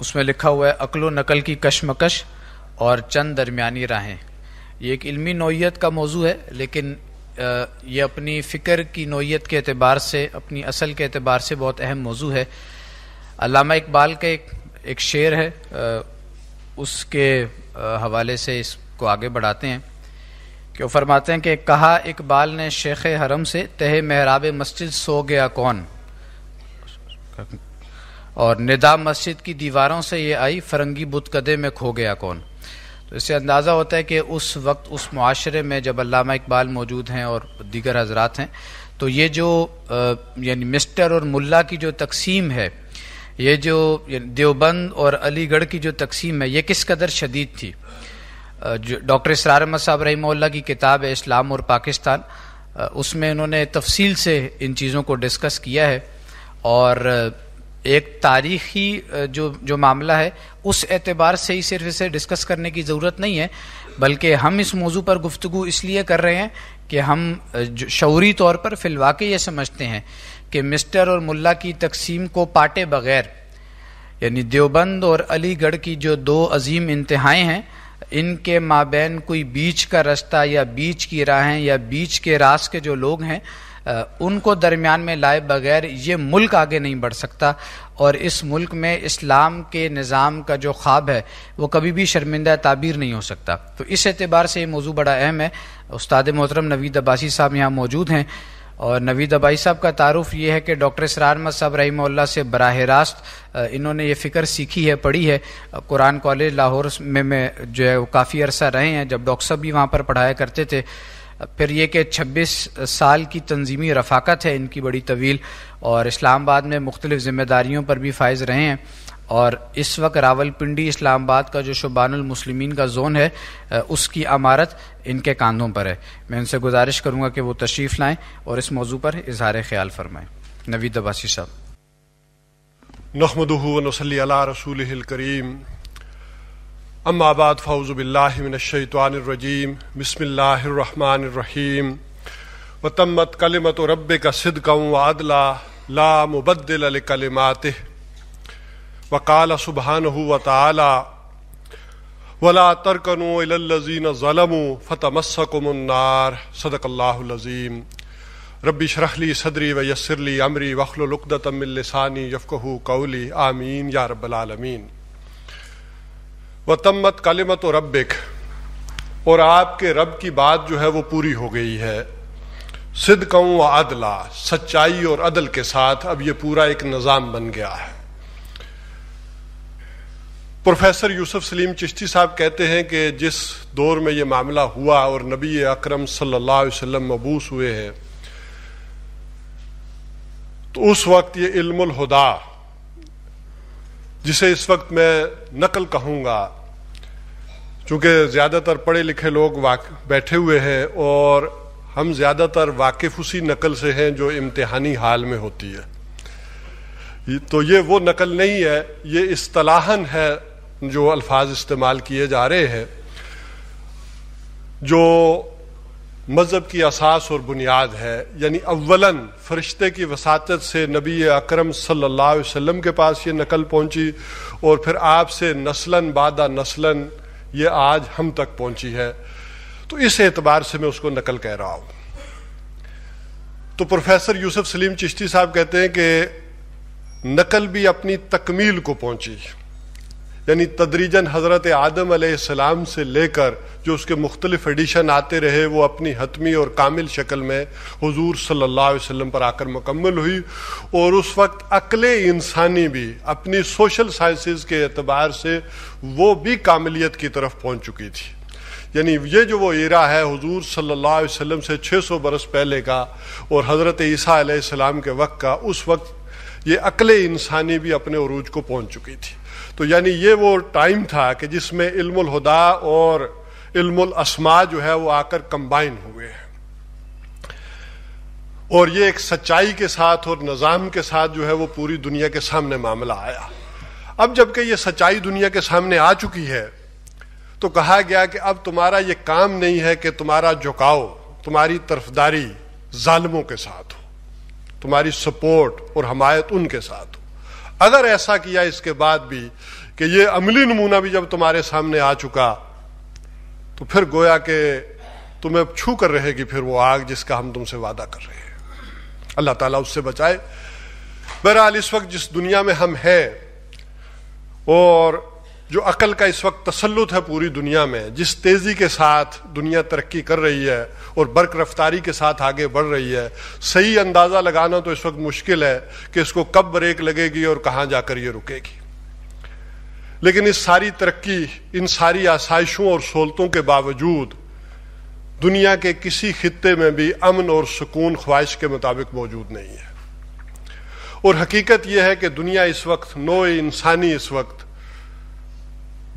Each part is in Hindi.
उसमें लिखा हुआ है अकलो नकल की कशमकश और चंद दरमियानी राहें ये एक इल्मी नोयत का मौजू है लेकिन ये अपनी फ़िक्र की नोयत के अतबार से अपनी असल के अतबार से बहुत अहम मौजू है अलामा इकबाल का एक एक शेर है उसके हवाले से इसको आगे बढ़ाते हैं क्यों फरमाते हैं कि कहा इकबाल ने शेख हरम से तह महराब मस्जिद सो गया कौन और निदाम मस्जिद की दीवारों से ये आई फरंगी बुतकदे में खो गया कौन तो इससे अंदाज़ा होता है कि उस वक्त उस माशरे में जब अलामा इकबाल मौजूद हैं और दीगर हजरात हैं तो ये जो यानी मिस्टर और मुल्ला की जो तकसीम है ये जो देवबंद और अलीगढ़ की जो तकसीम है ये किस कदर शदीद थी जो डॉक्टर इसरार अहमद साहब रही की किताब है इस्लाम और पाकिस्तान उसमें उन्होंने तफसील से इन चीज़ों को डिस्कस किया है और एक तारीखी जो जो मामला है उस एतबार से ही सिर्फ इसे डिस्कस करने की ज़रूरत नहीं है बल्कि हम इस मौजू पर गुफ्तु इसलिए कर रहे हैं कि हम शौरी तौर पर के ये समझते हैं कि मिस्टर और मुल्ला की तकसीम को पाटे बगैर यानी देवबंद और अलीगढ़ की जो दो अजीम इंतहाएँ हैं इनके माबेन कोई बीच का रास्ता या बीच की राहें या बीच के रास के जो लोग हैं उनको दरमियान में लाए बगैर ये मुल्क आगे नहीं बढ़ सकता और इस मुल्क में इस्लाम के निज़ाम का जो ख्वाब है वो कभी भी शर्मिंदा ताबीर नहीं हो सकता तो इस एतबार से ये मौजू बड़ा अहम है उस्ताद मोहतरम नवीद अब्बासी साहब यहाँ मौजूद हैं और नवीद अबाई साहब का तारुफ ये है कि डॉक्टर इसरार मद साहब रही से बरह रास्त इन्होंने ये फ़िक्र सीखी है पढ़ी है कुरान कॉलेज लाहौर में में जो है वो काफ़ी अरसा रहे हैं जब डॉक्टर साहब भी वहाँ पर पढ़ाया करते थे फिर ये कि 26 साल की तंजीमी रफाकत है इनकी बड़ी तवील और इस्लामाबाद में मुख्तलिफ़ ज़िम्मेदारियों पर भी फायज़ रहे हैं और इस वक्त रावलपिंडी इस्लामाबाद का जो शुबानमसलिमिन का जोन है उसकी अमारत इनके कांधों पर है मैं उनसे गुजारिश करूँगा कि वो तशरीफ़ लाएँ और इस मौजू पर इजहार ख्याल फरमाएँ नवीद अबासी साहब नहमद रसूल करीम अम्माबाद फ़ौज़बिल्लाशैतवानरजीम बसमीम वतम्मत कलमत रब का सिदकम वादला ला मुबद्दिल कलमात वकाल सुबहान वाली वला तरकनो इलजीन ज़लमु फ़तमस्कुमन्नार सदकल्लाज़ीम रबी शरहली सदरी व यसरली अमरी वखलुकदतमिलसानी यफ़्कू कौली आमीन या रब्बालमीन व तम्मत कलिमत और रबिक और आपके रब की बात जो है वो पूरी हो गई है सिद्ध कहूँ अदला सच्चाई और अदल के साथ अब ये पूरा एक निज़ाम बन गया है प्रोफेसर यूसुफ सलीम चिश्ती साहब कहते हैं कि जिस दौर में ये मामला हुआ और नबी अकरम सल्लल्लाहु अलैहि वसल्लम मबूस हुए हैं तो उस वक्त ये इल्मुल हुदा जिसे इस वक्त मैं नकल कहूँगा चूंकि ज़्यादातर पढ़े लिखे लोग वाक बैठे हुए हैं और हम ज़्यादातर वाकिफ उसी नकल से हैं जो इम्तहानी हाल में होती है तो ये वो नकल नहीं है ये असलाहन है जो अल्फाज इस्तेमाल किए जा रहे हैं जो मज़हब की असास और बुनियाद है यानी अव्वलन फरिश्ते की वसात से नबी अकरम सल्लल्लाहु अलैहि वसल्लम के पास ये नकल पहुंची और फिर आपसे नस्लन बादा नस्लन ये आज हम तक पहुंची है तो इस एतबार से मैं उसको नकल कह रहा हूं तो प्रोफेसर यूसुफ सलीम चिश्ती साहब कहते हैं कि नकल भी अपनी तकमील को पहुंची यानी तदरीजन हज़रत आदम सलाम से लेकर जो उसके मुख्तलिफ एडिशन आते रहे वो अपनी हतमी और कामिल शक्ल में हुजूर सल्लल्लाहु अलैहि वसल्लम पर आकर मुकम्मल हुई और उस वक्त अकल इंसानी भी अपनी सोशल साइंसेस के अतबार से वो भी कामिलियत की तरफ पहुंच चुकी थी यानी ये जो वो इरा है हुजूर सल्लल्लाहु अलैहि वसल्लम से 600 बरस पहले का और हज़रत ईसा सलाम के वक्त का उस वक्त ये अकल इंसानी भी अपने अरूज को पहुँच चुकी थी तो यानी ये वो टाइम था कि जिसमें इल्मुदा और इल्मा जो है वो आकर कंबाइन हुए हैं और ये एक सच्चाई के साथ और निज़ाम के साथ जो है वो पूरी दुनिया के सामने मामला आया अब जबकि ये सच्चाई दुनिया के सामने आ चुकी है तो कहा गया कि अब तुम्हारा ये काम नहीं है कि तुम्हारा झुकाओ तुम्हारी तरफदारी ालमों के साथ हो तुम्हारी सपोर्ट और हमायत उनके साथ अगर ऐसा किया इसके बाद भी कि ये अमली नमूना भी जब तुम्हारे सामने आ चुका तो फिर गोया के तुम्हें छू कर रहेगी फिर वो आग जिसका हम तुमसे वादा कर रहे हैं अल्लाह ताला उससे बचाए बहरहाल इस वक्त जिस दुनिया में हम हैं और जो अकल का इस वक्त तसलुत है पूरी दुनिया में जिस तेज़ी के साथ दुनिया तरक्की कर रही है और बर्क रफ्तारी के साथ आगे बढ़ रही है सही अंदाज़ा लगाना तो इस वक्त मुश्किल है कि इसको कब ब्रेक लगेगी और कहाँ जाकर ये रुकेगी लेकिन इस सारी तरक्की इन सारी आसाइशों और सहूलतों के बावजूद दुनिया के किसी खत्े में भी अमन और सुकून ख्वाहिश के मुताबिक मौजूद नहीं है और हकीकत यह है कि दुनिया इस वक्त नो इंसानी इस वक्त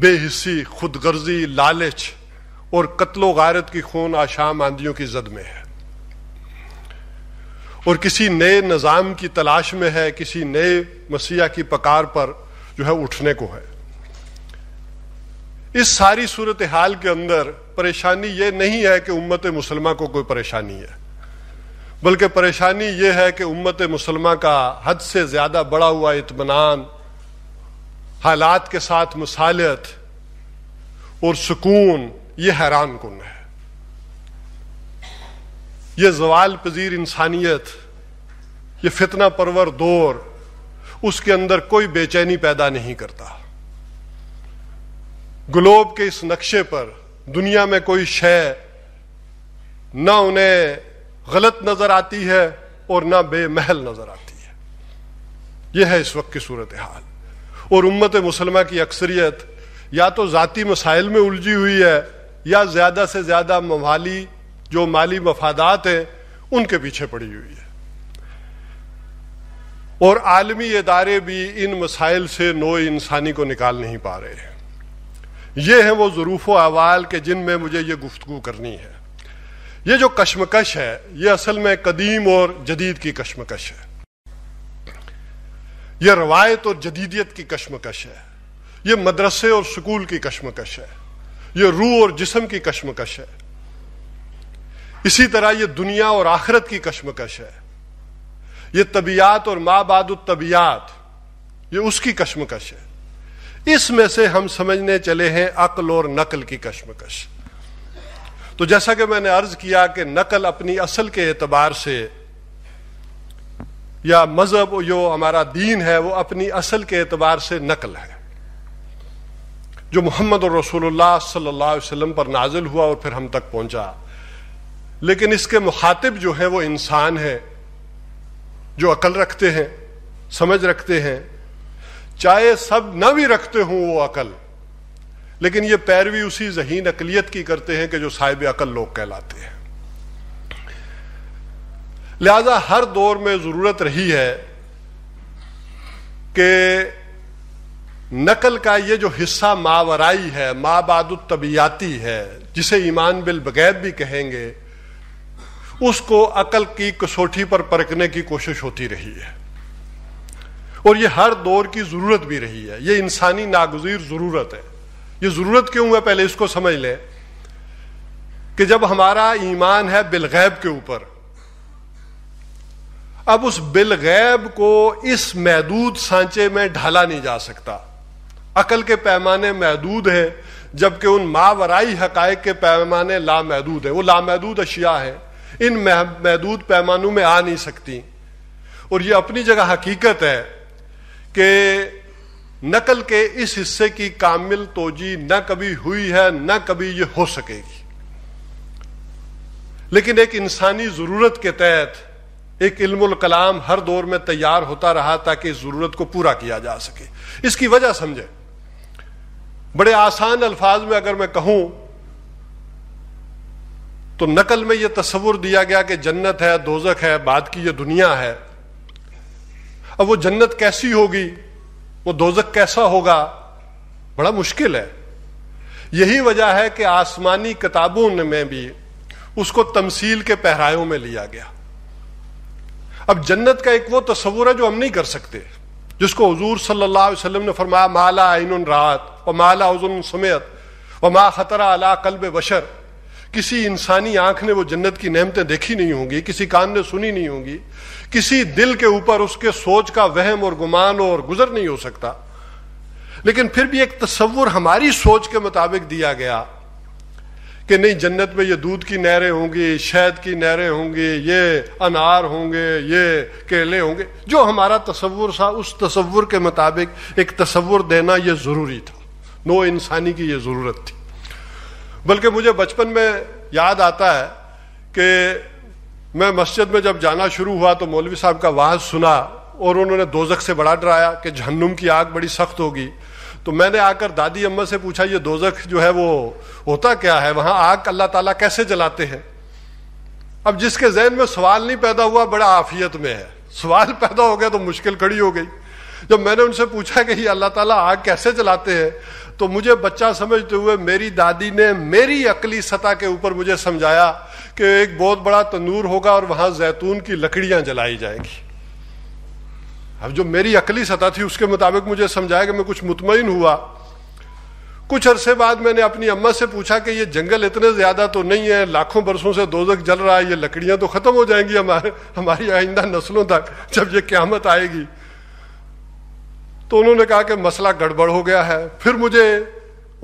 बेहिसी खुदगर्जी लालच और कत्लो गारत की खून आशाम आंधियों की जद में है और किसी नए निज़ाम की तलाश में है किसी नए मसीहा की पकार पर जो है उठने को है इस सारी सूरत हाल के अंदर परेशानी यह नहीं है कि उम्मत मुसलमा को कोई परेशानी है बल्कि परेशानी यह है कि उम्मत मुसलमा का हद से ज़्यादा बड़ा हुआ इतमान हालात के साथ मुसालत और सुकून ये हैरान कन है ये जवाल पजीर इंसानियत ये फितना परवर दौर उसके अंदर कोई बेचैनी पैदा नहीं करता ग्लोब के इस नक्शे पर दुनिया में कोई शय ना उन्हें गलत नजर आती है और ना बेमहल नजर आती है यह है इस वक्त की सूरत हाल और उम्मत मुसलमा की अक्सरियत या तो ज़ाती मसाइल में उलझी हुई है या ज़्यादा से ज़्यादा मवाली जो माली मफादात हैं उनके पीछे पड़ी हुई है और आलमी इदारे भी इन मसाइल से नो इंसानी को निकाल नहीं पा रहे हैं ये हैं वो ज़रूफ़ अवाल के जिनमें मुझे ये गुफ्तु करनी है ये जो कश्मकश है ये असल में कदीम और जदीद की कश्मकश है यह रवायत और जदीदियत की कश्मकश है यह मदरसे और स्कूल की कश्मकश है यह रूह और जिसम की कश्मकश है इसी तरह यह दुनिया और आखरत की कश्मकश है यह तबियात और बाद तबियात यह उसकी कश्मकश है इसमें से हम समझने चले हैं अकल और नकल की कश्मकश तो जैसा कि मैंने अर्ज किया कि नकल अपनी असल के एतबार से या मज़हब जो हमारा दीन है वो अपनी असल के एतबार से नकल है जो मोहम्मद और रसूलुल्लाह सल्लल्लाहु अलैहि वसल्लम पर नाजिल हुआ और फिर हम तक पहुंचा लेकिन इसके मुखातिब जो है वो इंसान है जो अकल रखते हैं समझ रखते हैं चाहे सब ना भी रखते हों वो अकल लेकिन ये पैरवी उसी जहीन अकलियत की करते हैं कि जो साहिब अकल लोग कहलाते हैं लिहाजा हर दौर में ज़रूरत रही है कि नकल का ये जो हिस्सा मावराई है माबाद तबियाती है जिसे ईमान बिल बगैब भी कहेंगे उसको अकल की कसौटी पर परखने की कोशिश होती रही है और यह हर दौर की ज़रूरत भी रही है यह इंसानी नागजीर ज़रूरत है यह ज़रूरत क्यों है पहले इसको समझ लें कि जब हमारा ईमान है बिलगैब के ऊपर अब उस बिल गैब को इस महदूद सांचे में ढाला नहीं जा सकता अकल के पैमाने महदूद हैं जबकि उन मावराई हकायक के पैमाने लामहदूद हैं वो लामहदूद अशिया है इन महदूद पैमानों में आ नहीं सकती और ये अपनी जगह हकीकत है कि नकल के इस हिस्से की कामिल तोजी न कभी हुई है न कभी ये हो सकेगी लेकिन एक इंसानी ज़रूरत के तहत एक इल्मुल कलाम हर दौर में तैयार होता रहा ताकि इस ज़रूरत को पूरा किया जा सके इसकी वजह समझे बड़े आसान अल्फाज में अगर मैं कहूं तो नकल में यह तस्वुर दिया गया कि जन्नत है दोजक है बाद की यह दुनिया है अब वो जन्नत कैसी होगी वो दोजक कैसा होगा बड़ा मुश्किल है यही वजह है कि आसमानी किताबों में भी उसको तमसील के पहरायों में लिया गया अब जन्नत का एक वो तस्वूर है जो हम नहीं कर सकते जिसको हजूर सल्ला ने फरमाया माला आइन राहत व माला उजुन समेत व मा खतरा अला कल्ब बशर किसी इंसानी आंख ने वो जन्नत की नहमतें देखी नहीं होंगी किसी कान ने सुनी नहीं होंगी किसी दिल के ऊपर उसके सोच का वहम और गुमान और गुजर नहीं हो सकता लेकिन फिर भी एक तस्वुर हमारी सोच के मुताबिक दिया गया कि नहीं जन्नत में ये दूध की नहरें होंगी शहद की नहरें होंगी ये अनार होंगे ये केले होंगे जो हमारा तस्वुर था उस तस्वुर के मुताबिक एक तस्वुर देना ये ज़रूरी था नो इंसानी की ये ज़रूरत थी बल्कि मुझे बचपन में याद आता है कि मैं मस्जिद में जब जाना शुरू हुआ तो मौलवी साहब का वाज सुना और उन्होंने दोजक से बड़ा डराया कि जहन्नुम की आग बड़ी सख्त होगी तो मैंने आकर दादी अम्मा से पूछा ये दोजख जो है वो होता क्या है वहां आग अल्लाह ताला कैसे जलाते हैं अब जिसके जहन में सवाल नहीं पैदा हुआ बड़ा आफियत में है सवाल पैदा हो गया तो मुश्किल खड़ी हो गई जब मैंने उनसे पूछा कि अल्लाह ताला आग कैसे जलाते हैं तो मुझे बच्चा समझते हुए मेरी दादी ने मेरी अकली सतह के ऊपर मुझे समझाया कि एक बहुत बड़ा तंदूर होगा और वहां जैतून की लकड़ियाँ जलाई जाएगी अब जो मेरी अकली सतह थी उसके मुताबिक मुझे समझाया कि मैं कुछ मुतमिन हुआ कुछ अरसे बाद मैंने अपनी अम्मा से पूछा कि ये जंगल इतने ज़्यादा तो नहीं है लाखों बरसों से दोजक जल रहा है ये लकड़ियां तो ख़त्म हो जाएंगी हमारे हमारी आइंदा नस्लों तक जब ये क्यामत आएगी तो उन्होंने कहा कि मसला गड़बड़ हो गया है फिर मुझे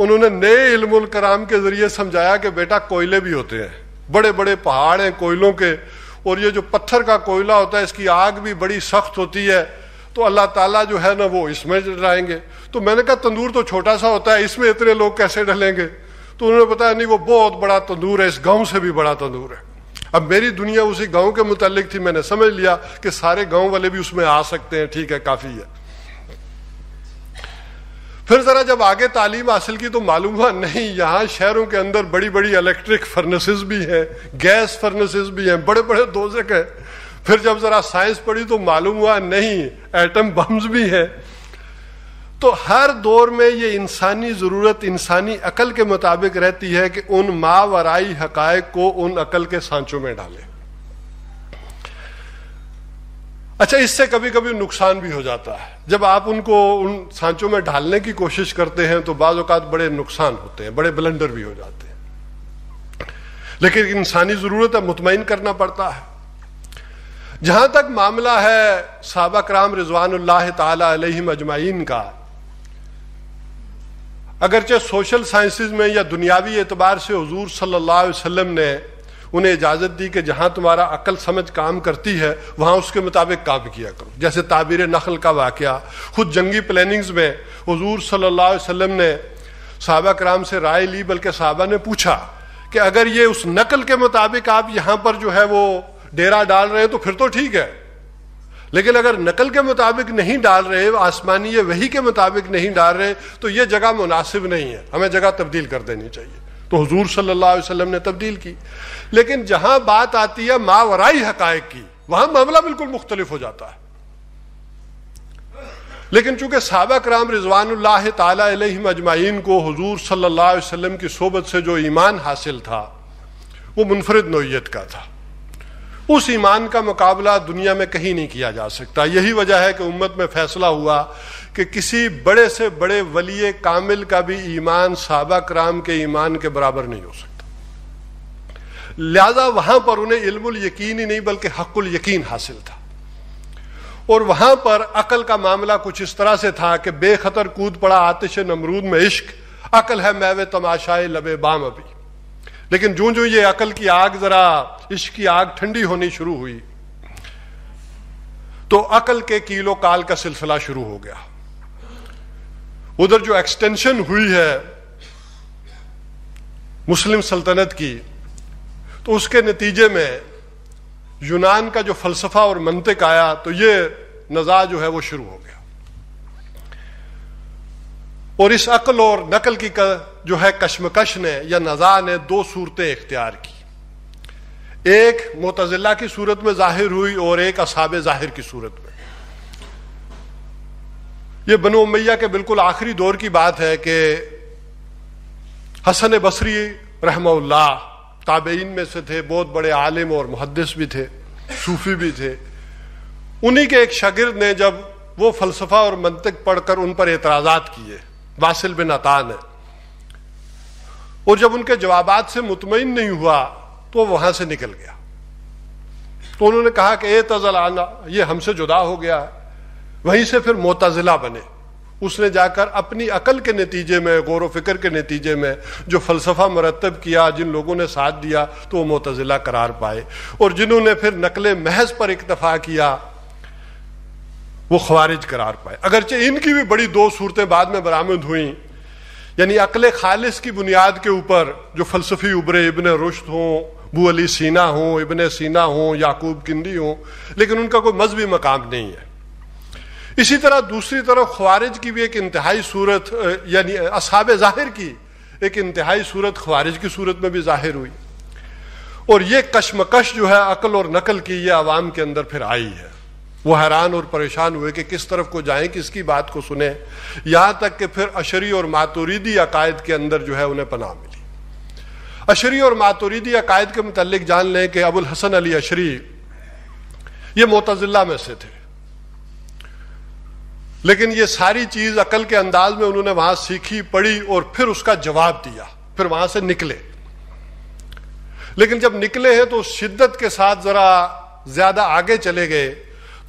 उन्होंने नए इल्मुल कराम के ज़रिए समझाया कि बेटा कोयले भी होते हैं बड़े बड़े पहाड़ हैं कोयलों के और ये जो पत्थर का कोयला होता है इसकी आग भी बड़ी सख्त होती है तो अल्लाह ताला जो है ना वो इसमें डलाएंगे तो मैंने कहा तंदूर तो छोटा सा होता है इसमें इतने लोग कैसे डलेंगे तो उन्होंने बताया नहीं वो बहुत बड़ा तंदूर है इस गाँव से भी बड़ा तंदूर है अब मेरी दुनिया उसी गाँव के मुतालिक थी मैंने समझ लिया कि सारे गाँव वाले भी उसमें आ सकते हैं ठीक है काफ़ी है फिर ज़रा जब आगे तालीम हासिल की तो मालूम हुआ नहीं यहाँ शहरों के अंदर बड़ी बड़ी इलेक्ट्रिक फर्नेसेस भी हैं गैस फर्नेसेस भी हैं बड़े बड़े दोजक हैं फिर जब जरा साइंस पढ़ी तो मालूम हुआ नहीं एटम बम्स भी हैं तो हर दौर में ये इंसानी ज़रूरत इंसानी अकल के मुताबिक रहती है कि उन मावराई हकायक को उन अकल के सांचों में डाले अच्छा इससे कभी कभी नुकसान भी हो जाता है जब आप उनको उन सांचों में ढालने की कोशिश करते हैं तो बाज़ात बड़े नुकसान होते हैं बड़े ब्लंडर भी हो जाते हैं लेकिन इंसानी ज़रूरत है मुतमिन करना पड़ता है जहां तक मामला है सबक राम रिजवान तजमाइन का अगरचे सोशल साइंस में या दुनियावी एतबार से हजूर सल्ला ने उन्हें इजाज़त दी कि जहाँ तुम्हारा अकल समझ काम करती है वहाँ उसके मुताबिक काम किया करो जैसे ताबीर नखल का वाक़ खुद जंगी प्लानिंग्स में हजूर सल्ला वसम ने सबक राम से राय ली बल्कि साहबा ने पूछा कि अगर ये उस नकल के मुताबिक आप यहाँ पर जो है वो डेरा डाल रहे हैं तो फिर तो ठीक है लेकिन अगर नकल के मुताबिक नहीं डाल रहे आसमानी या वही के मुताबिक नहीं डाल रहे तो ये जगह मुनासिब नहीं है हमें जगह तब्दील कर देनी चाहिए तो हजूर सल्लल्लाहु अलैहि वसल्लम ने तब्दील की लेकिन जहां बात आती है मावराई हकायक की वहां मामला बिल्कुल मुख्तलिफ हो जाता है लेकिन चूंकि सबक राम रिजवान तजमाइन को हजूर सल्ला वसलम की सोबत से जो ईमान हासिल था वो मुनफरद नोयत का था उस ईमान का मुकाबला दुनिया में कहीं नहीं किया जा सकता यही वजह है कि उम्मत में फैसला हुआ कि किसी बड़े से बड़े वली कामिल का भी ईमान साहबा कराम के ईमान के बराबर नहीं हो सकता लिहाजा वहां पर उन्हें इल्मुल यकीन ही नहीं बल्कि हकुल यकीन हासिल था और वहां पर अकल का मामला कुछ इस तरह से था कि बेखतर कूद पड़ा आतिश नमरूद में इश्क अकल है मैवे तमाशाए लबे बाम अभी लेकिन जो जो ये अकल की आग जरा इश्क की आग ठंडी होनी शुरू हुई तो अकल के कीलो काल का सिलसिला शुरू हो गया उधर जो एक्सटेंशन हुई है मुस्लिम सल्तनत की तो उसके नतीजे में यूनान का जो फलसफा और मंतिक आया तो ये नज़ा जो है वो शुरू हो गया और इस अकल और नकल की जो है कश्मकश ने या नज़ा ने दो सूरतें इख्तियार की एक मोतजिला की सूरत में जाहिर हुई और एक असाब जाहिर की सूरत में यह बनो मैया के बिल्कुल आखिरी दौर की बात है कि हसन बसरी रहमल्ला ताबेन में से थे बहुत बड़े आलिम और मुहदस भी थे सूफी भी थे उन्हीं के एक शागिर्द ने जब वो फलसफा और मंतक पढ़कर उन पर एतराज़ात किए वासिल बिन अतान है और जब उनके जवाब से मुतमिन नहीं हुआ तो वहां से निकल गया तो उन्होंने कहा कि ए तजल आना ये हमसे जुदा हो गया है वहीं से फिर मोतजिला बने उसने जाकर अपनी अकल के नतीजे में गौर व फिक्र के नतीजे में जो फ़लसफ़ा मरतब किया जिन लोगों ने साथ दिया तो वो मोतजिला करार पाए और जिन्होंने फिर नकल महज पर इतफ़ा किया वो खवारिज करार पाए अगरचे इनकी भी बड़ी दो सूरतें बाद में बरामद हुई यानी अकल खालिश की बुनियाद के ऊपर जो फलसफी उबरे इबन रुश्त हों बू अली सीना हों इबन सीना हों याकूब किंदी हों लेकिन उनका कोई मजहबी मकाम नहीं है इसी तरह दूसरी तरफ खवारिज की भी एक इंतहाई सूरत यानी असाब ज़ाहिर की एक इंतहाई सूरत खवारिज की सूरत में भी ज़ाहिर हुई और ये कशमकश जो है अकल और नकल की ये आवाम के अंदर फिर आई है वो हैरान और परेशान हुए कि किस तरफ को जाएं किसकी बात को सुने यहां तक कि फिर अशरी और मातुरीदी अकायद के अंदर जो है उन्हें पनाह मिली अशरी और मातुरीदी अकायद के मतलब जान लें कि अबुल हसन अली अशरी ये मोतजिला में से थे लेकिन ये सारी चीज़ अकल के अंदाज में उन्होंने वहां सीखी पढ़ी और फिर उसका जवाब दिया फिर वहां से निकले लेकिन जब निकले हैं तो शिद्दत के साथ ज़रा ज़्यादा आगे चले गए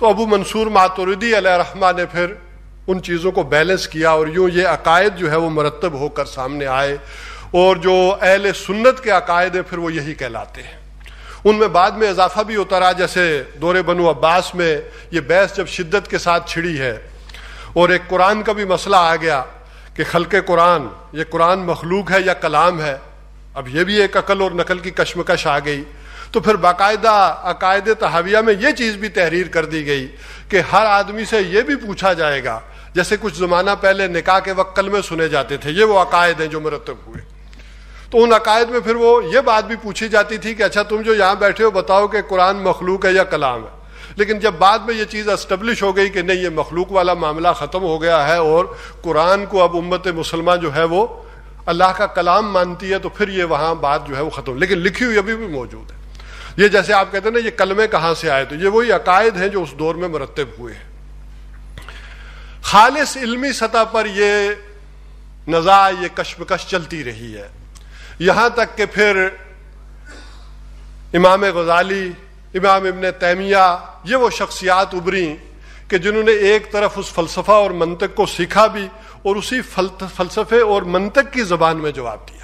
तो अबू मंसूर मातुरदी रहमा ने फिर उन चीज़ों को बैलेंस किया और यूँ ये अकायद जो है वो मरतब होकर सामने आए और जो अहल सुन्नत के अकायद हैं फिर वो यही कहलाते हैं उनमें बाद में इजाफा भी होता रहा जैसे दौरे बनु अब्बास में ये बहस जब शिद्दत के साथ छिड़ी है और एक कुरान का भी मसला आ गया कि खलक कुरान ये कुरान मखलूक है या कलाम है अब यह भी एक अकल और नकल की कश्मकश आ गई तो फिर बाकायदा अकायदे तहाविया में ये चीज़ भी तहरीर कर दी गई कि हर आदमी से ये भी पूछा जाएगा जैसे कुछ ज़माना पहले निकाह के वक्ल में सुने जाते थे ये वो अकायद हैं जो मरतब हुए तो उन अकायद में फिर वो ये बात भी पूछी जाती थी कि अच्छा तुम जो यहाँ बैठे हो बताओ कि कुरान मखलूक है या कलाम है लेकिन जब बाद में ये चीज़ इस्टबलिश हो गई कि नहीं ये मखलूक वाला मामला ख़त्म हो गया है और कुरान को अब उम्मत मुसलमान जो है वो अल्लाह का कलाम मानती है तो फिर ये वहाँ बात जो है वो ख़त्म लेकिन लिखी हुई अभी भी मौजूद है ये जैसे आप कहते हैं ना ये कलमे कहाँ से आए तो ये वही अकायद हैं जो उस दौर में मरतब हुए हैं खालिश इल्मी सतह पर ये नज़ा ये कश्मकश चलती रही है यहां तक कि फिर इमाम गजाली इमाम इबन तैमिया ये वो शख्सियात उभरी कि जिन्होंने एक तरफ उस फलसफा और मंतक को सीखा भी और उसी फलसफे और मंतक की ज़बान में जवाब दिया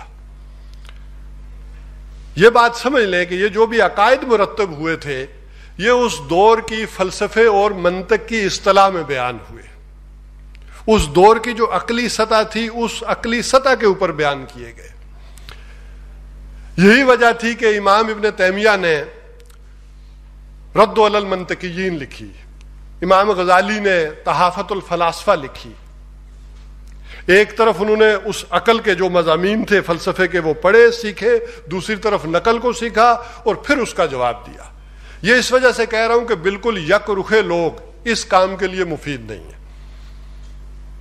ये बात समझ लें कि ये जो भी अकायद मुरतब हुए थे ये उस दौर की फलसफे और मंतक की असलाह में बयान हुए उस दौर की जो अकली सतह थी उस अकली सतह के ऊपर बयान किए गए यही वजह थी कि इमाम इबन तैमिया ने रद्दल लिखी इमाम गजाली ने तहाफतुलफलासफ़ा लिखी एक तरफ उन्होंने उस अकल के जो मजामी थे फलसफे के वो पढ़े सीखे दूसरी तरफ नकल को सीखा और फिर उसका जवाब दिया ये इस वजह से कह रहा हूं कि बिल्कुल यक रुखे लोग इस काम के लिए मुफीद नहीं है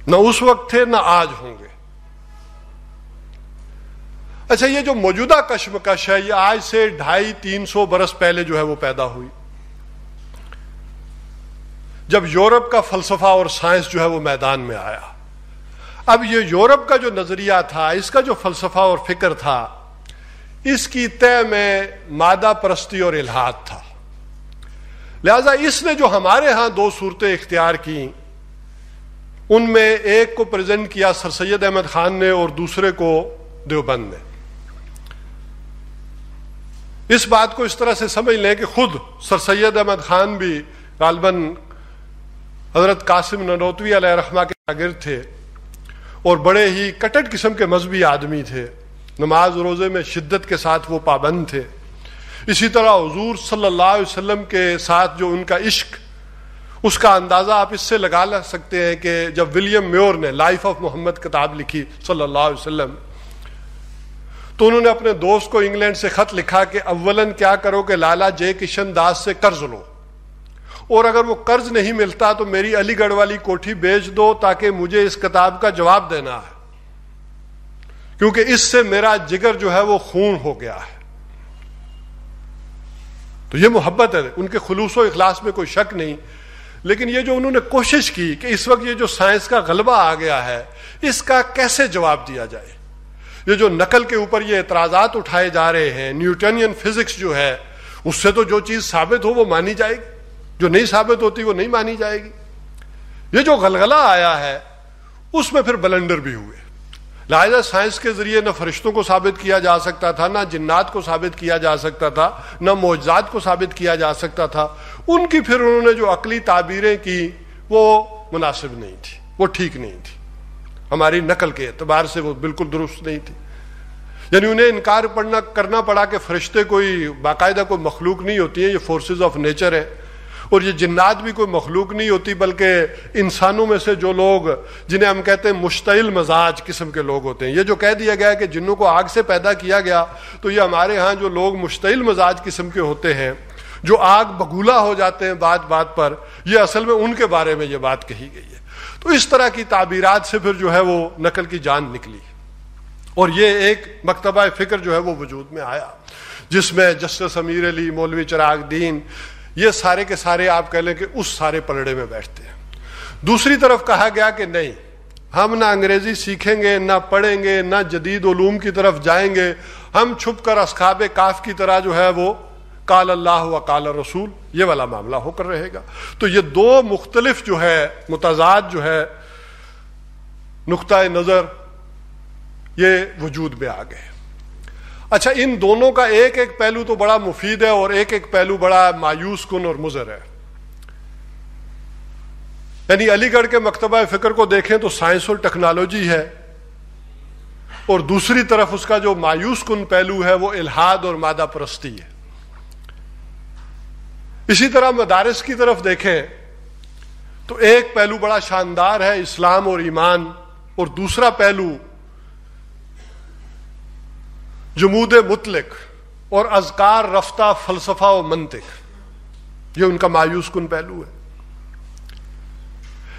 ना उस वक्त थे ना आज होंगे अच्छा ये जो मौजूदा कश्मकश है ये आज से ढाई तीन सौ बरस पहले जो है वो पैदा हुई जब यूरोप का फलसफा और साइंस जो है वो मैदान में आया अब ये यूरोप का जो नज़रिया था इसका जो फलसफा और फिक्र था इसकी तय में मादा परस्ती और इलाहाद था लिहाजा इसने जो हमारे यहां दो सूरतें इख्तियार की उनमें एक को प्रेजेंट किया सर सैद अहमद खान ने और दूसरे को देवबंद ने इस बात को इस तरह से समझ लें कि खुद सर सैद अहमद खान भी गालबन हजरत कासिम ननौतवी रहमा के शागिर थे और बड़े ही कटट किस्म के मजहबी आदमी थे नमाज रोज़े में शिद्दत के साथ वो पाबंद थे इसी तरह हजूर सल्ला वसल्लम के साथ जो उनका इश्क उसका अंदाज़ा आप इससे लगा ला सकते हैं कि जब विलियम म्योर ने लाइफ ऑफ मोहम्मद किताब लिखी अलैहि वसल्लम तो उन्होंने अपने दोस्त को इंग्लैंड से ख़त लिखा कि अव्वलन क्या करो कि लाला जय किशन दास से कर्ज लो और अगर वो कर्ज नहीं मिलता तो मेरी अलीगढ़ वाली कोठी बेच दो ताकि मुझे इस किताब का जवाब देना है क्योंकि इससे मेरा जिगर जो है वो खून हो गया है तो ये मोहब्बत है उनके खलूस व अखलास में कोई शक नहीं लेकिन ये जो उन्होंने कोशिश की कि इस वक्त ये जो साइंस का गलबा आ गया है इसका कैसे जवाब दिया जाए ये जो नकल के ऊपर ये एतराज़ात उठाए जा रहे हैं न्यूटनियन फिजिक्स जो है उससे तो जो चीज़ साबित हो वो मानी जाएगी जो नहीं साबित होती वो नहीं मानी जाएगी ये जो गलगला आया है उसमें फिर बलेंडर भी हुए लिहाजा साइंस के जरिए न फरिश्तों को साबित किया जा सकता था ना जिन्नात को साबित किया जा सकता था ना मोजाद को साबित किया जा सकता था उनकी फिर उन्होंने जो अकली ताबीरें की वो मुनासिब नहीं थी वो ठीक नहीं थी हमारी नकल के अतबार से वो बिल्कुल दुरुस्त नहीं थी यानी उन्हें इनकार पड़ना करना पड़ा कि फरिश्ते कोई बाकायदा कोई मखलूक नहीं होती है ये फोर्सेज ऑफ नेचर है और ये जिन्नात भी कोई मखलूक नहीं होती बल्कि इंसानों में से जो लोग जिन्हें हम कहते हैं मुश्तिल मजाज किस्म के लोग होते हैं ये जो कह दिया गया है कि जिन्हों को आग से पैदा किया गया तो ये हमारे यहाँ जो लोग मुश्तिल मजाज किस्म के होते हैं जो आग बगूला हो जाते हैं बात बात पर यह असल में उनके बारे में ये बात कही गई है तो इस तरह की ताबीरत से फिर जो है वो नकल की जान निकली और ये एक मकतबा फ़िक्र जो है वो वजूद में आया जिसमें जस्टिस अमीर अली मौलवी चराग दीन ये सारे के सारे आप कह लें कि उस सारे पलड़े में बैठते हैं दूसरी तरफ कहा गया कि नहीं हम ना अंग्रेज़ी सीखेंगे ना पढ़ेंगे ना जदीद ओलूम की तरफ जाएंगे हम छुप कर असखाब काफ की तरह जो है वो काल अल्लाह व काल रसूल ये वाला मामला होकर रहेगा तो ये दो मुख्तलफ जो है मुतजाद जो है नुकता नज़र ये वजूद में आ गए अच्छा इन दोनों का एक एक पहलू तो बड़ा मुफीद है और एक एक पहलू बड़ा मायूस कन और मुजर है यानी अलीगढ़ के मकतबा फ़िक्र को देखें तो साइंस और टेक्नोलॉजी है और दूसरी तरफ उसका जो मायूस कन पहलू है वो इलाहाद और मादा परस्ती है इसी तरह मदारस की तरफ देखें तो एक पहलू बड़ा शानदार है इस्लाम और ईमान और दूसरा पहलू जमूद मुतलक और अजकार रफ्ता फलसफा व मनतिक ये उनका मायूस कन पहलू है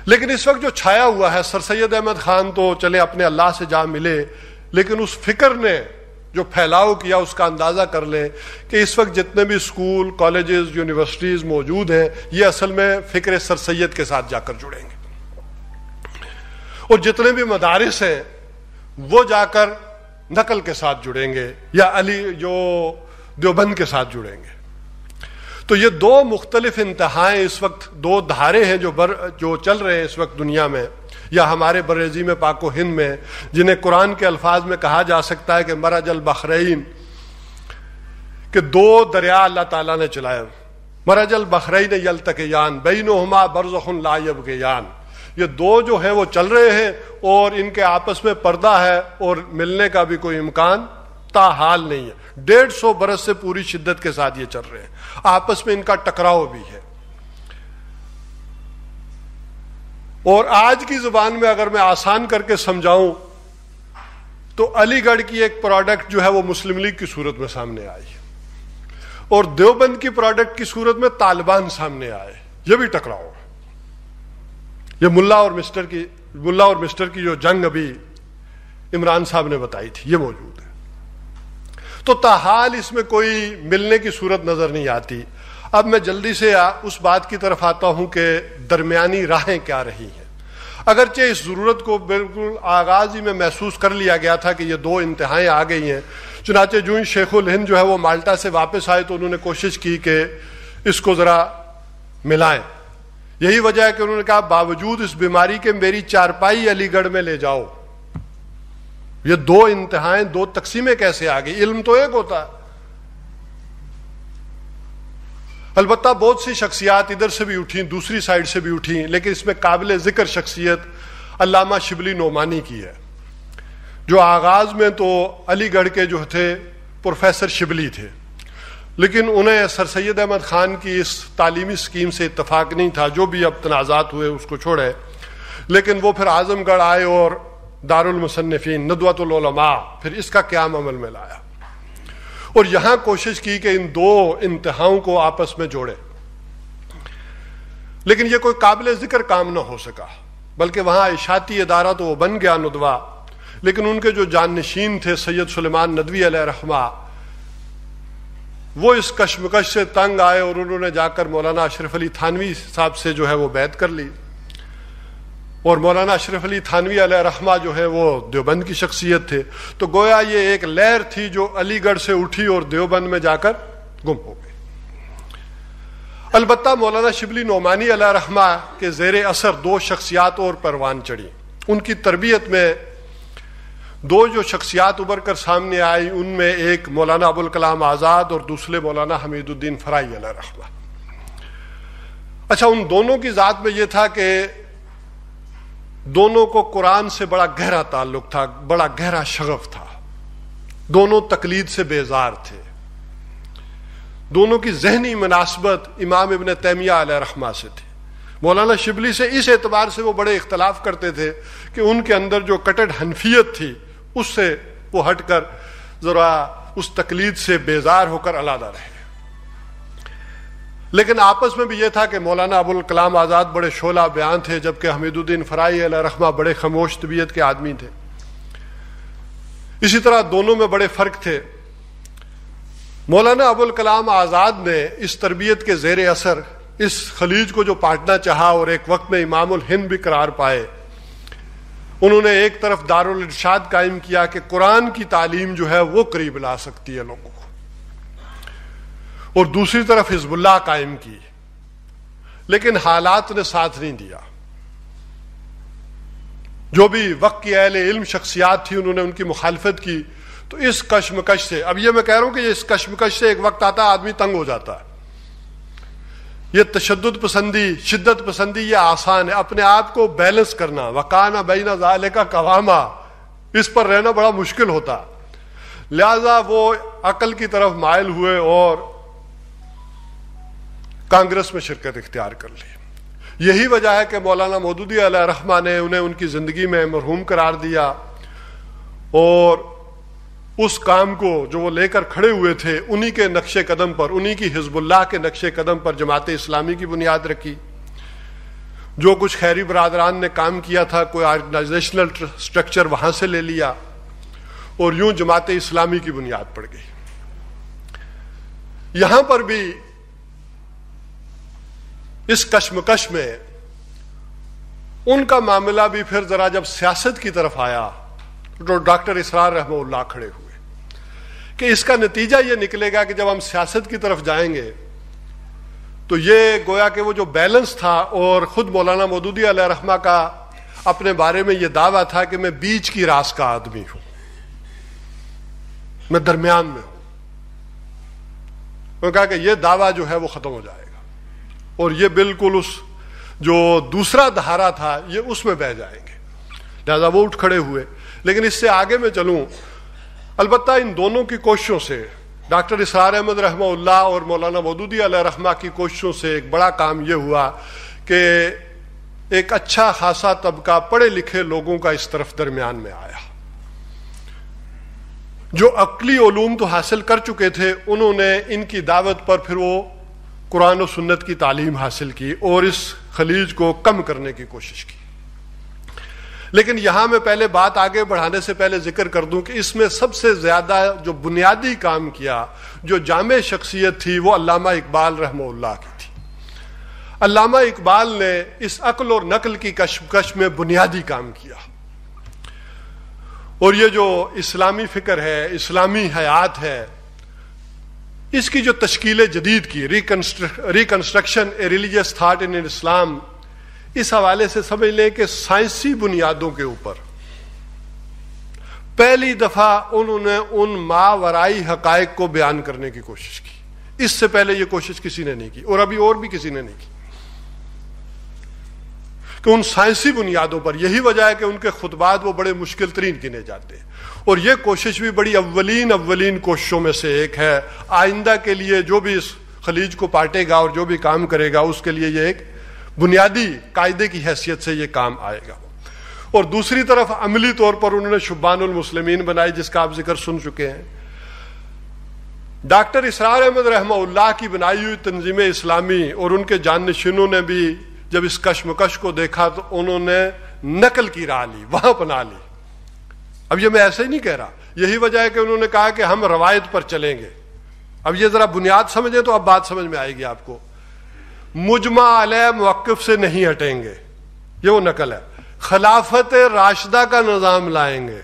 लेकिन इस वक्त जो छाया हुआ है सर सैद अहमद खान तो चले अपने अल्लाह से जा मिले लेकिन उस फिक्र ने जो फैलाव किया उसका अंदाज़ा कर लें कि इस वक्त जितने भी स्कूल कॉलेजेस यूनिवर्सिटीज़ मौजूद हैं ये असल में फ़िक्र सर सैद के साथ जाकर जुड़ेंगे और जितने भी मदारस हैं वो जाकर नकल के साथ जुड़ेंगे या अली जो देवबंद के साथ जुड़ेंगे तो ये दो मुख्तलिफ इंतहाएं इस वक्त दो धारे हैं जो बर जो चल रहे हैं इस वक्त दुनिया में या हमारे में पाको हिंद में जिन्हें कुरान के अल्फाज में कहा जा सकता है कि मरा जल बहरीन के दो दरिया अल्लाह ताला ने चलाए मराज अल बहरीन यल तक यान बई नुमा बरजुन लाइब के यान ये दो जो है वो चल रहे हैं और इनके आपस में पर्दा है और मिलने का भी कोई इम्कान ताहाल नहीं है डेढ़ सौ बरस से पूरी शिद्दत के साथ ये चल रहे हैं आपस में इनका टकराव भी है और आज की जुबान में अगर मैं आसान करके समझाऊं तो अलीगढ़ की एक प्रोडक्ट जो है वो मुस्लिम लीग की सूरत में सामने आई और देवबंद की प्रोडक्ट की सूरत में तालिबान सामने आए ये भी टकराव ये मुल्ला और मिस्टर की मुल्ला और मिस्टर की जो जंग अभी इमरान साहब ने बताई थी ये मौजूद है तो तहाल इसमें कोई मिलने की सूरत नज़र नहीं आती अब मैं जल्दी से आ, उस बात की तरफ आता हूं कि दरमियानी राहें क्या रही हैं अगरचे इस ज़रूरत को बिल्कुल आगाज़ ही में महसूस कर लिया गया था कि ये दो इंतहाएँ आ गई हैं चुनाचे जून शेखुल हिंद जो है वो माल्टा से वापस आए तो उन्होंने कोशिश की कि इसको ज़रा मिलाएं यही वजह है कि उन्होंने कहा बावजूद इस बीमारी के मेरी चारपाई अलीगढ़ में ले जाओ ये दो इंतहाएं दो तकसीमें कैसे आ गई इल्म तो एक होता अलबत् बहुत सी शख्सियात इधर से भी उठी दूसरी साइड से भी उठी लेकिन इसमें काबिल ज़िक्र शख्सियत अलामा शिबली नोमानी की है जो आगाज़ में तो अलीगढ़ के जो थे प्रोफेसर शिबली थे लेकिन उन्हें सर सैद अहमद ख़ान की इस तालीमी स्कीम से इतफाक़ नहीं था जो भी अब तनाज़ात हुए उसको छोड़े लेकिन वो फिर आज़मगढ़ आए और दारुलमसनफ़ी नदवतमा फिर इसका क्याम अमल में लाया और यहां कोशिश की कि इन दो इंतहाओं को आपस में जोड़े लेकिन यह कोई काबिल ज़िक्र काम ना हो सका बल्कि वहां इशाती अदारा तो वो बन गया नदवा लेकिन उनके जो जानशीन थे सैयद सलेमान नदवी रहमा वो इस कश्मकश से तंग आए और उन्होंने जाकर मौलाना अशरफ अली थानवी साहब से जो है वो बैत कर ली और मौलाना अशरफ अली थानवी रहमा जो है वो देवबंद की शख्सियत थे तो गोया ये एक लहर थी जो अलीगढ़ से उठी और देवबंद में जाकर गुम हो गई अलबत् मौलाना शिबली नोमानी रहमा के जेर असर दो शख्सियात और परवान चढ़ी उनकी तरबियत में दो जो शख्सियात उभर कर सामने आई उनमें एक मौलाना अबुल कलाम आज़ाद और दूसरे मौलाना हमीदुद्दीन फ़राई रहमा अच्छा उन दोनों की ज़ात में यह था कि दोनों को कुरान से बड़ा गहरा ताल्लुक था बड़ा गहरा शगफ था दोनों तकलीद से बेजार थे दोनों की जहनी मुनासबत इमाम इबन तैमिया रहमा से थी मौलाना शिबली से इस एतबार से वो बड़े इख्तलाफ करते थे कि उनके अंदर जो कटड हनफियत थी उससे वो हटकर जरा उस तकलीद से बेजार होकर अलादा रहे लेकिन आपस में भी ये था कि मौलाना अबुल कलाम आज़ाद बड़े शोला बयान थे जबकि हमीदुद्दीन फ़राई रखमा बड़े खामोश तबीयत के आदमी थे इसी तरह दोनों में बड़े फ़र्क थे मौलाना अबुल कलाम आज़ाद ने इस तरबियत के जेर असर इस खलीज को जो पाटना चाहा और एक वक्त में इमामुल हिंद भी करार पाए उन्होंने एक तरफ दारुल इरशाद कायम किया कि कुरान की तालीम जो है वो करीब ला सकती है लोगों को और दूसरी तरफ हिजबुल्ला कायम की लेकिन हालात ने साथ नहीं दिया जो भी वक्त की अहल इल्म शख्सियात थी उन्होंने उनकी मुखालफत की तो इस कश्मकश से अब ये मैं कह रहा हूं कि इस कश्मकश से एक वक्त आता आदमी तंग हो जाता है ये तशद पसंदी शिद्दत पसंदी ये आसान है अपने आप को बैलेंस करना वकाना बैना जाले का कवामा इस पर रहना बड़ा मुश्किल होता लिहाजा वो अकल की तरफ मायल हुए और कांग्रेस में शिरकत इख्तियार कर ली यही वजह है कि मौलाना मौदूदी रहमा ने उन्हें उनकी ज़िंदगी में मरहूम करार दिया और उस काम को जो वो लेकर खड़े हुए थे उन्हीं के नक्शे कदम पर उन्हीं की हिजबुल्लाह के नक्शे कदम पर जमात इस्लामी की बुनियाद रखी जो कुछ खैरी बरदरान ने काम किया था कोई ऑर्गेनाइजेशनल स्ट्रक्चर वहां से ले लिया और यूं जमात इस्लामी की बुनियाद पड़ गई यहां पर भी इस कश्मकश में उनका मामला भी फिर ज़रा जब सियासत की तरफ आया तो डॉक्टर इसरार रहमल्ला खड़े हुए कि इसका नतीजा ये निकलेगा कि जब हम सियासत की तरफ जाएंगे तो ये गोया कि वो जो बैलेंस था और ख़ुद मौलाना मदूदी रहमा का अपने बारे में ये दावा था कि मैं बीच की रास का आदमी हूं मैं दरमियान में हूं उन्होंने कहा कि यह दावा जो है वो ख़त्म हो जाएगा और ये बिल्कुल उस जो दूसरा धारा था ये उसमें बह जाएंगे लिहाजा वो उठ खड़े हुए लेकिन इससे आगे मैं चलूँ अलबत् इन दोनों की कोशिशों से डॉक्टर इसरार अहमद रहमा और मौलाना मदूदी रहमा की कोशिशों से एक बड़ा काम यह हुआ कि एक अच्छा खासा तबका पढ़े लिखे लोगों का इस तरफ दरमियान में आया जो अकली ओलूम तो हासिल कर चुके थे उन्होंने इनकी दावत पर फिर वो कुरान सन्नत सुन्नत की तालीम हासिल की और इस खलीज को कम करने की कोशिश की लेकिन यहां मैं पहले बात आगे बढ़ाने से पहले जिक्र कर दूं कि इसमें सबसे ज़्यादा जो बुनियादी काम किया जो जाम शख्सियत थी वो अलामा इकबाल रहमल्ला की थी अलामा इकबाल ने इस अकल और नकल की कशकश में बुनियादी काम किया और ये जो इस्लामी फ़िक्र है इस्लामी हयात है इसकी जो तश्कीलें जदीद की reconstruction a religious thought in Islam इस हवाले से समझ लें कि साइंसी बुनियादों के ऊपर पहली दफ़ा उन्होंने उन मावराई हकायक को बयान करने की कोशिश की इससे पहले यह कोशिश किसी ने नहीं की और अभी और भी किसी ने नहीं की कि उन साइंसी बुनियादों पर यही वजह है कि उनके खुतबात वो बड़े मुश्किल तरीन गिने जाते हैं और यह कोशिश भी बड़ी अव्वलीन अव्वलीन कोशिशों में से एक है आइंदा के लिए जो भी इस खलीज को पाटेगा और जो भी काम करेगा उसके लिए यह एक बुनियादी कायदे की हैसियत से ये काम आएगा और दूसरी तरफ अमली तौर पर उन्होंने शुबानुल मुस्लिमीन बनाई जिसका आप जिक्र सुन चुके हैं डॉक्टर इसरार अहमद रहमा की बनाई हुई तंजीम इस्लामी और उनके जानशीनों ने भी जब इस कशमकश को देखा तो उन्होंने नकल की राह ली वहां बना ली अब ये मैं ऐसे ही नहीं कह रहा यही वजह है कि उन्होंने कहा कि हम रवायत पर चलेंगे अब ये ज़रा बुनियाद समझें तो अब बात समझ में आएगी आपको मुजमा आल मौकफ से नहीं हटेंगे ये वो नकल है खिलाफत राशदा का निज़ाम लाएंगे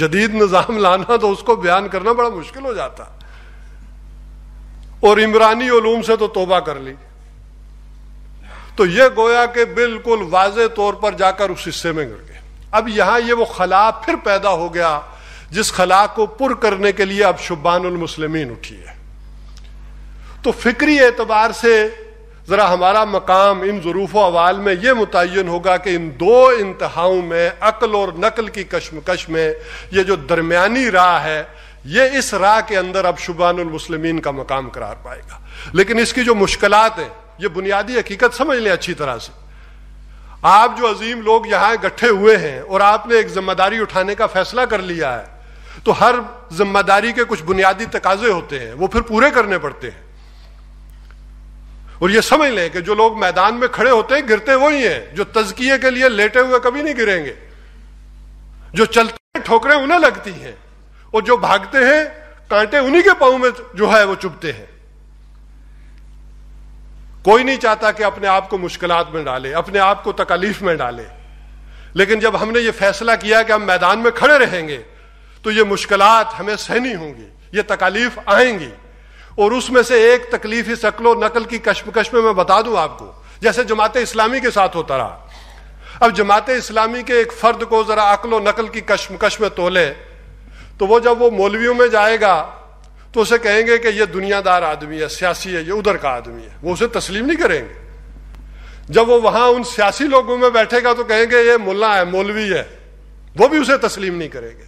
जदीद निज़ाम लाना तो उसको बयान करना बड़ा मुश्किल हो जाता और इमरानी ओलूम से तो तोबा कर ली तो ये गोया के बिल्कुल वाज तौर पर जाकर उस हिस्से में गिर गए अब यहां ये वो खला फिर पैदा हो गया जिस खला को पुर करने के लिए अब शुबान मुसलमिन उठी है तो फिक्री एतबार से ज़रा हमारा मकाम इन जरूफो अवाल में ये मुतन होगा कि इन दो इंतहाओं में अक्ल और नकल की कश्मकश में ये जो दरमिया राह है ये इस राह के अंदर अब शुबानमसलमिन का मकाम करार पाएगा लेकिन इसकी जो मुश्किल हैं ये बुनियादी हकीकत समझ लें अच्छी तरह से आप जो अजीम लोग यहाँ इकट्ठे हुए हैं और आपने एक जिम्मेदारी उठाने का फैसला कर लिया है तो हर जिम्मेदारी के कुछ बुनियादी तकाजे होते हैं वो फिर पूरे करने पड़ते हैं और ये समझ लें कि जो लोग मैदान में खड़े होते हैं गिरते वही हैं जो तजकिए के लिए लेटे हुए कभी नहीं गिरेंगे जो चलते हैं ठोकरें उन्हें लगती हैं और जो भागते हैं कांटे उन्हीं के पाँव में जो है वो चुभते हैं कोई नहीं चाहता कि अपने आप को मुश्किल में डाले अपने आप को तकलीफ में डाले लेकिन जब हमने ये फैसला किया कि हम मैदान में खड़े रहेंगे तो ये मुश्किल हमें सहनी होंगी ये तकालीफ आएंगी और उसमें से एक तकलीफ शक्लो नकल की कश्मकश में मैं बता दूं आपको जैसे जमात इस्लामी के साथ होता रहा अब जमात इस्लामी के एक फर्द को ज़रा अकलो नकल की कश्मकश में तोले तो वो जब वो मौलवियों में जाएगा तो उसे कहेंगे कि ये दुनियादार आदमी है सियासी है ये उधर का आदमी है वो उसे तस्लीम नहीं करेंगे जब वो वहां उन सियासी लोगों में बैठेगा तो कहेंगे ये मुल्ला है मौलवी है वो भी उसे तस्लीम नहीं करेंगे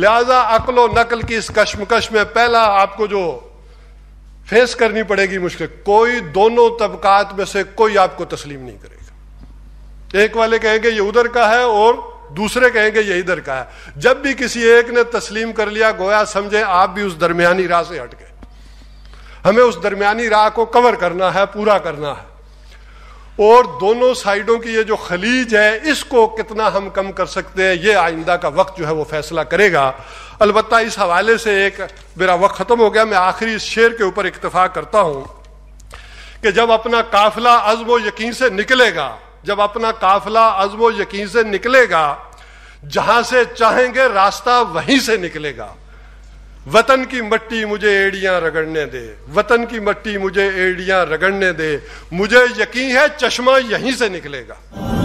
लिहाजा अकल नकल की इस कश्मकश में पहला आपको जो फेस करनी पड़ेगी मुश्किल कोई दोनों तबकात में से कोई आपको तस्लीम नहीं करेगा एक वाले कहेंगे ये उधर का है और दूसरे कहेंगे ये इधर का है जब भी किसी एक ने तस्लीम कर लिया गोया समझे आप भी उस दरमियानी राह से हट गए हमें उस दरमियानी राह को कवर करना है पूरा करना है और दोनों साइडों की ये जो खलीज है इसको कितना हम कम कर सकते हैं ये आइंदा का वक्त जो है वो फैसला करेगा अलबत् इस हवाले से एक मेरा वक्त ख़त्म हो गया मैं आखिरी इस शेर के ऊपर इतफा करता हूँ कि जब अपना काफिला अज़म यकीन से निकलेगा जब अपना काफिला अज़म यकीन से निकलेगा जहाँ से चाहेंगे रास्ता वहीं से निकलेगा वतन की मट्टी मुझे एड़ियां रगड़ने दे वतन की मट्टी मुझे एड़ियां रगड़ने दे मुझे यकीन है चश्मा यहीं से निकलेगा